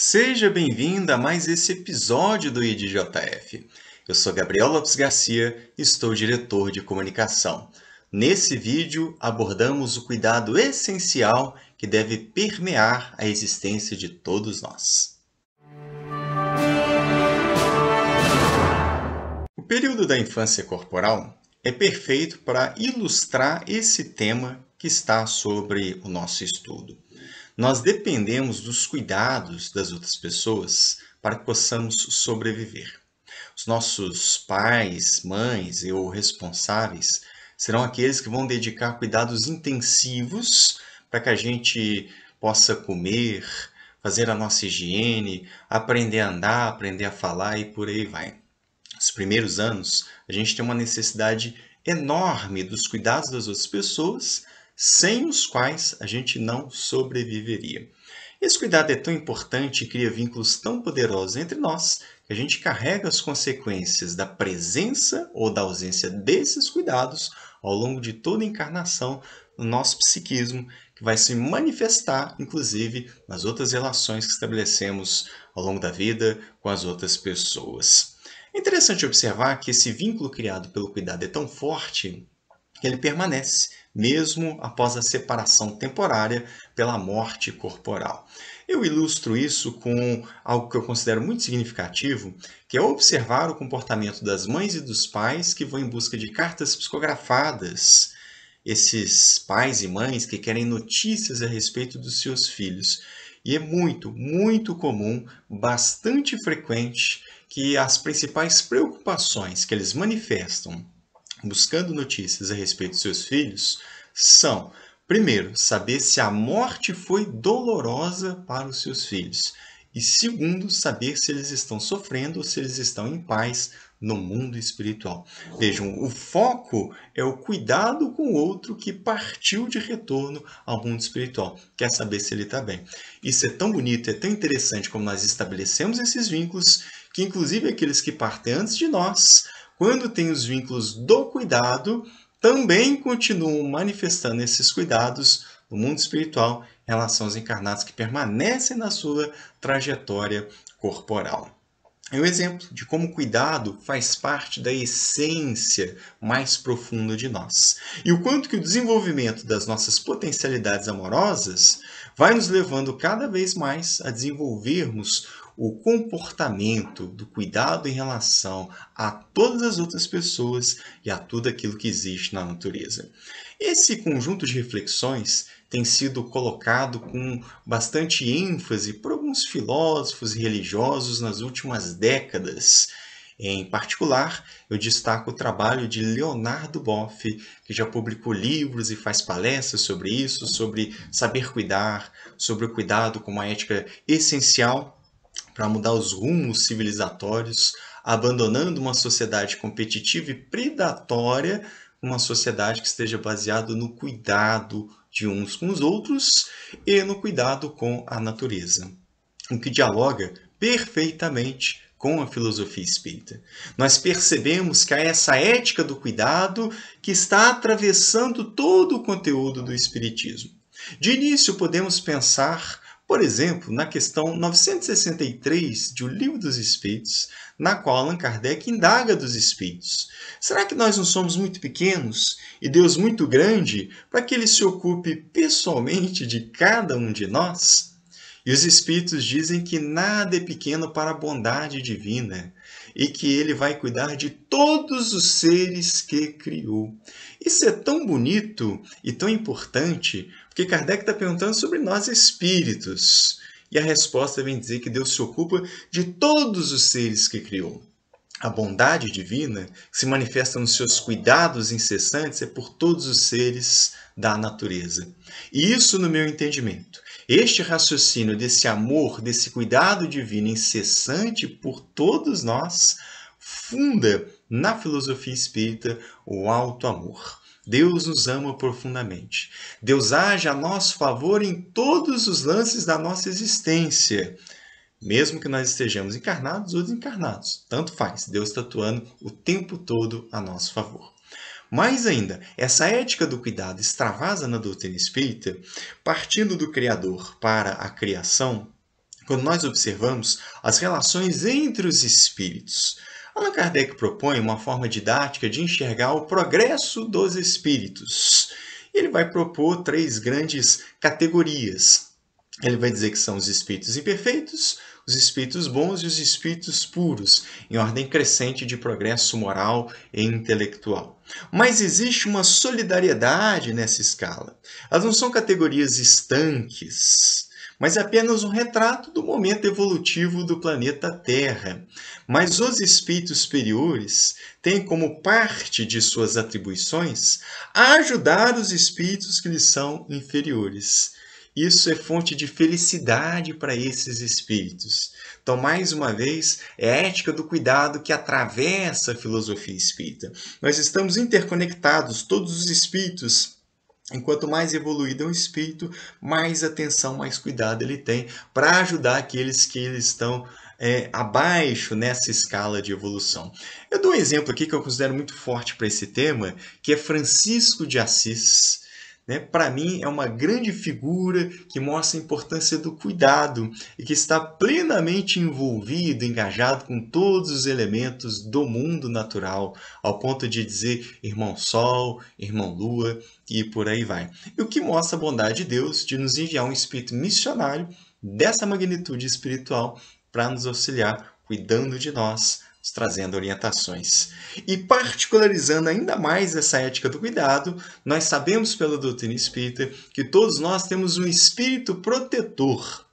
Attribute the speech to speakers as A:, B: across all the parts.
A: Seja bem-vinda a mais esse episódio do IDJF. Eu sou Gabriel Lopes Garcia e estou diretor de comunicação. Nesse vídeo abordamos o cuidado essencial que deve permear a existência de todos nós. O período da infância corporal é perfeito para ilustrar esse tema que está sobre o nosso estudo. Nós dependemos dos cuidados das outras pessoas para que possamos sobreviver. Os nossos pais, mães e ou responsáveis serão aqueles que vão dedicar cuidados intensivos para que a gente possa comer, fazer a nossa higiene, aprender a andar, aprender a falar e por aí vai. Nos primeiros anos, a gente tem uma necessidade enorme dos cuidados das outras pessoas sem os quais a gente não sobreviveria. Esse cuidado é tão importante e cria vínculos tão poderosos entre nós que a gente carrega as consequências da presença ou da ausência desses cuidados ao longo de toda a encarnação no nosso psiquismo, que vai se manifestar, inclusive, nas outras relações que estabelecemos ao longo da vida com as outras pessoas. É interessante observar que esse vínculo criado pelo cuidado é tão forte que ele permanece mesmo após a separação temporária pela morte corporal. Eu ilustro isso com algo que eu considero muito significativo, que é observar o comportamento das mães e dos pais que vão em busca de cartas psicografadas. Esses pais e mães que querem notícias a respeito dos seus filhos. E é muito, muito comum, bastante frequente, que as principais preocupações que eles manifestam buscando notícias a respeito de seus filhos são, primeiro, saber se a morte foi dolorosa para os seus filhos, e segundo, saber se eles estão sofrendo ou se eles estão em paz no mundo espiritual. Vejam, o foco é o cuidado com o outro que partiu de retorno ao mundo espiritual, quer saber se ele está bem. Isso é tão bonito, é tão interessante como nós estabelecemos esses vínculos, que inclusive aqueles que partem antes de nós quando tem os vínculos do cuidado, também continuam manifestando esses cuidados no mundo espiritual em relação aos encarnados que permanecem na sua trajetória corporal. É um exemplo de como o cuidado faz parte da essência mais profunda de nós. E o quanto que o desenvolvimento das nossas potencialidades amorosas vai nos levando cada vez mais a desenvolvermos o comportamento do cuidado em relação a todas as outras pessoas e a tudo aquilo que existe na natureza. Esse conjunto de reflexões tem sido colocado com bastante ênfase por alguns filósofos e religiosos nas últimas décadas. Em particular, eu destaco o trabalho de Leonardo Boff, que já publicou livros e faz palestras sobre isso, sobre saber cuidar, sobre o cuidado como uma ética essencial para mudar os rumos civilizatórios, abandonando uma sociedade competitiva e predatória, uma sociedade que esteja baseada no cuidado de uns com os outros e no cuidado com a natureza, o que dialoga perfeitamente com a filosofia espírita. Nós percebemos que há essa ética do cuidado que está atravessando todo o conteúdo do espiritismo. De início, podemos pensar por exemplo, na questão 963 de O Livro dos Espíritos, na qual Allan Kardec indaga dos espíritos: será que nós não somos muito pequenos e Deus muito grande para que ele se ocupe pessoalmente de cada um de nós? E os Espíritos dizem que nada é pequeno para a bondade divina e que ele vai cuidar de todos os seres que criou. Isso é tão bonito e tão importante, porque Kardec está perguntando sobre nós espíritos. E a resposta vem dizer que Deus se ocupa de todos os seres que criou a bondade divina que se manifesta nos seus cuidados incessantes é por todos os seres da natureza. E isso, no meu entendimento, este raciocínio desse amor, desse cuidado divino incessante por todos nós, funda na filosofia espírita o alto amor. Deus nos ama profundamente. Deus age a nosso favor em todos os lances da nossa existência mesmo que nós estejamos encarnados ou desencarnados. Tanto faz, Deus está atuando o tempo todo a nosso favor. Mais ainda, essa ética do cuidado extravasa na doutrina espírita, partindo do Criador para a criação, quando nós observamos as relações entre os espíritos. Allan Kardec propõe uma forma didática de enxergar o progresso dos espíritos. Ele vai propor três grandes categorias: ele vai dizer que são os espíritos imperfeitos, os espíritos bons e os espíritos puros, em ordem crescente de progresso moral e intelectual. Mas existe uma solidariedade nessa escala. Elas não são categorias estanques, mas é apenas um retrato do momento evolutivo do planeta Terra. Mas os espíritos superiores têm como parte de suas atribuições ajudar os espíritos que lhes são inferiores. Isso é fonte de felicidade para esses espíritos. Então, mais uma vez, é a ética do cuidado que atravessa a filosofia espírita. Nós estamos interconectados, todos os espíritos Enquanto mais evoluído é o espírito, mais atenção, mais cuidado ele tem para ajudar aqueles que eles estão é, abaixo nessa escala de evolução. Eu dou um exemplo aqui que eu considero muito forte para esse tema, que é Francisco de Assis, né? Para mim, é uma grande figura que mostra a importância do cuidado e que está plenamente envolvido, engajado com todos os elementos do mundo natural, ao ponto de dizer irmão Sol, irmão Lua e por aí vai. E o que mostra a bondade de Deus de nos enviar um espírito missionário dessa magnitude espiritual para nos auxiliar cuidando de nós trazendo orientações. E particularizando ainda mais essa ética do cuidado, nós sabemos pela doutrina espírita que todos nós temos um espírito protetor,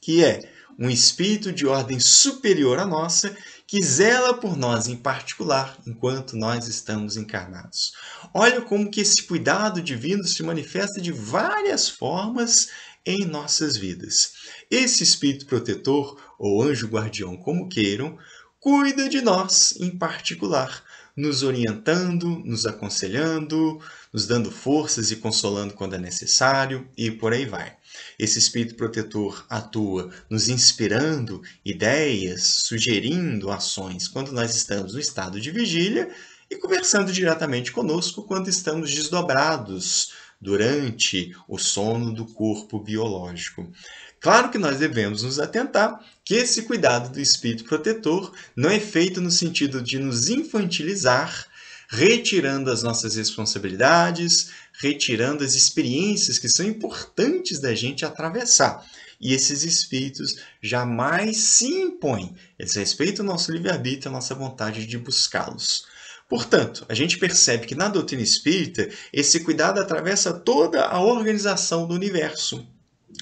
A: que é um espírito de ordem superior à nossa, que zela por nós em particular enquanto nós estamos encarnados. Olha como que esse cuidado divino se manifesta de várias formas em nossas vidas. Esse espírito protetor ou anjo guardião, como queiram, cuida de nós em particular, nos orientando, nos aconselhando, nos dando forças e consolando quando é necessário e por aí vai. Esse espírito protetor atua nos inspirando ideias, sugerindo ações quando nós estamos no estado de vigília e conversando diretamente conosco quando estamos desdobrados durante o sono do corpo biológico. Claro que nós devemos nos atentar que esse cuidado do espírito protetor não é feito no sentido de nos infantilizar, retirando as nossas responsabilidades, retirando as experiências que são importantes da gente atravessar. E esses espíritos jamais se impõem, eles respeitam o nosso livre-arbítrio, a nossa vontade de buscá-los. Portanto, a gente percebe que na doutrina espírita, esse cuidado atravessa toda a organização do universo.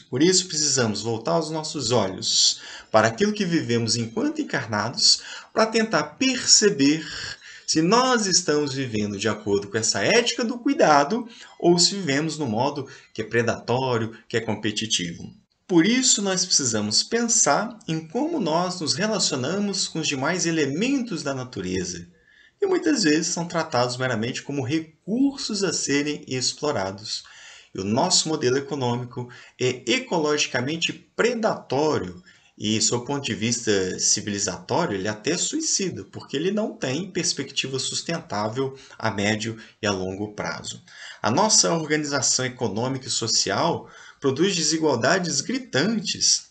A: Por isso, precisamos voltar os nossos olhos para aquilo que vivemos enquanto encarnados, para tentar perceber se nós estamos vivendo de acordo com essa ética do cuidado ou se vivemos no modo que é predatório, que é competitivo. Por isso, nós precisamos pensar em como nós nos relacionamos com os demais elementos da natureza, e muitas vezes são tratados meramente como recursos a serem explorados e o nosso modelo econômico é ecologicamente predatório e, sob o ponto de vista civilizatório, ele é até suicida, porque ele não tem perspectiva sustentável a médio e a longo prazo. A nossa organização econômica e social produz desigualdades gritantes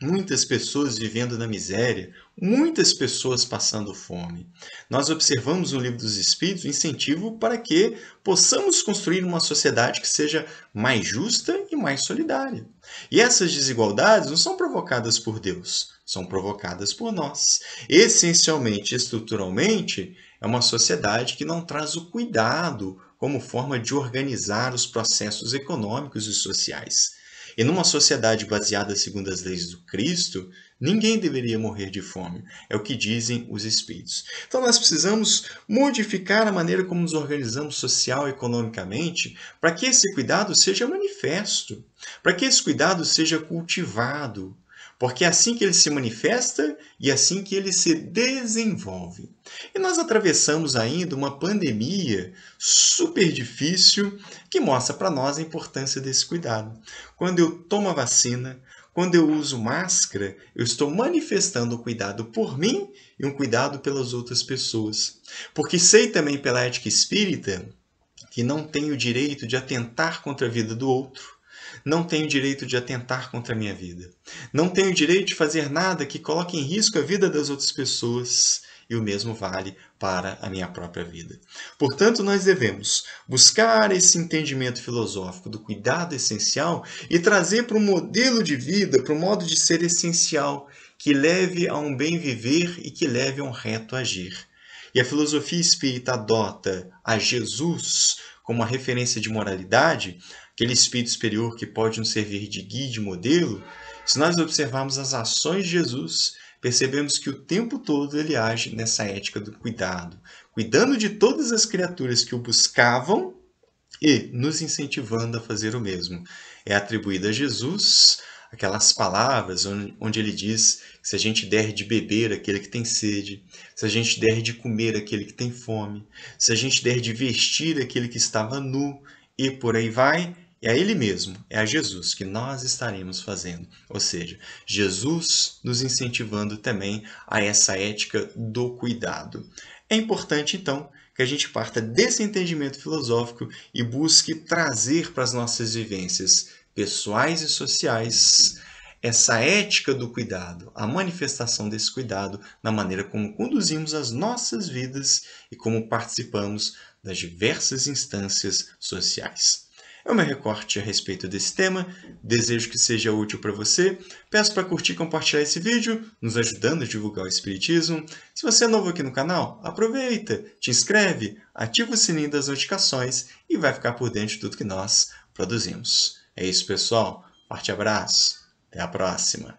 A: muitas pessoas vivendo na miséria, muitas pessoas passando fome. Nós observamos no Livro dos Espíritos o incentivo para que possamos construir uma sociedade que seja mais justa e mais solidária. E essas desigualdades não são provocadas por Deus, são provocadas por nós. Essencialmente, estruturalmente, é uma sociedade que não traz o cuidado como forma de organizar os processos econômicos e sociais. E numa sociedade baseada segundo as leis do Cristo, ninguém deveria morrer de fome. É o que dizem os espíritos. Então nós precisamos modificar a maneira como nos organizamos social e economicamente para que esse cuidado seja manifesto, para que esse cuidado seja cultivado, porque é assim que ele se manifesta e é assim que ele se desenvolve. E nós atravessamos ainda uma pandemia super difícil que mostra para nós a importância desse cuidado. Quando eu tomo a vacina, quando eu uso máscara, eu estou manifestando um cuidado por mim e um cuidado pelas outras pessoas. Porque sei também pela ética espírita que não tenho o direito de atentar contra a vida do outro. Não tenho direito de atentar contra a minha vida. Não tenho direito de fazer nada que coloque em risco a vida das outras pessoas. E o mesmo vale para a minha própria vida. Portanto, nós devemos buscar esse entendimento filosófico do cuidado essencial e trazer para o modelo de vida, para o modo de ser essencial, que leve a um bem viver e que leve a um reto agir. E a filosofia espírita adota a Jesus como a referência de moralidade, aquele espírito superior que pode nos servir de guia de modelo, se nós observarmos as ações de Jesus, percebemos que o tempo todo ele age nessa ética do cuidado, cuidando de todas as criaturas que o buscavam e nos incentivando a fazer o mesmo. É atribuída a Jesus aquelas palavras onde ele diz que se a gente der de beber aquele que tem sede, se a gente der de comer aquele que tem fome, se a gente der de vestir aquele que estava nu, e por aí vai, é a Ele mesmo, é a Jesus que nós estaremos fazendo. Ou seja, Jesus nos incentivando também a essa ética do cuidado. É importante, então, que a gente parta desse entendimento filosófico e busque trazer para as nossas vivências pessoais e sociais essa ética do cuidado, a manifestação desse cuidado na maneira como conduzimos as nossas vidas e como participamos das diversas instâncias sociais. É o meu recorte a respeito desse tema, desejo que seja útil para você. Peço para curtir e compartilhar esse vídeo, nos ajudando a divulgar o Espiritismo. Se você é novo aqui no canal, aproveita, te inscreve, ativa o sininho das notificações e vai ficar por dentro de tudo que nós produzimos. É isso, pessoal. Forte abraço, até a próxima!